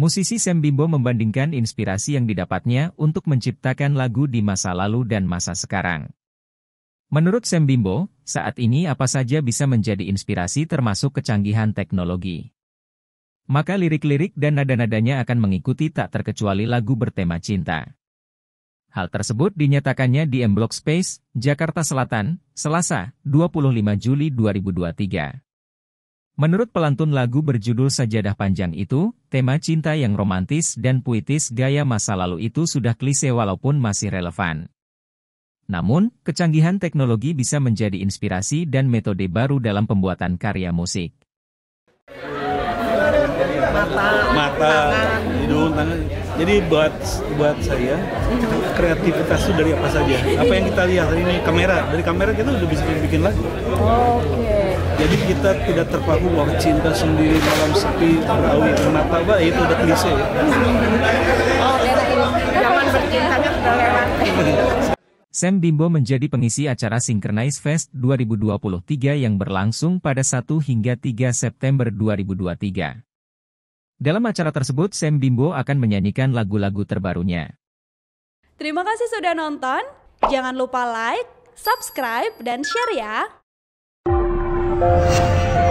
Musisi Sam Bimbo membandingkan inspirasi yang didapatnya untuk menciptakan lagu di masa lalu dan masa sekarang. Menurut Sam Bimbo, saat ini apa saja bisa menjadi inspirasi termasuk kecanggihan teknologi. Maka lirik-lirik dan nada-nadanya akan mengikuti tak terkecuali lagu bertema cinta. Hal tersebut dinyatakannya di M Block Space, Jakarta Selatan, Selasa, 25 Juli 2023. Menurut pelantun lagu berjudul Sajadah Panjang itu, tema cinta yang romantis dan puitis gaya masa lalu itu sudah klise walaupun masih relevan. Namun, kecanggihan teknologi bisa menjadi inspirasi dan metode baru dalam pembuatan karya musik. Mata, mata, hidung, tangan. Jadi buat buat saya kreativitas itu dari apa saja. Apa yang kita lihat hari ini kamera, dari kamera kita udah bisa bikin lagu. Oh, Oke. Okay. Jadi kita tidak terpaku bahwa cinta sendiri malam sepi perahu yang bah itu udah klise. Ya. zaman sudah kan Sam Bimbo menjadi pengisi acara Synchronize Fest 2023 yang berlangsung pada 1 hingga 3 September 2023. Dalam acara tersebut, Sam Bimbo akan menyanyikan lagu-lagu terbarunya. Terima kasih sudah nonton. Jangan lupa like, subscribe, dan share ya. Thank you.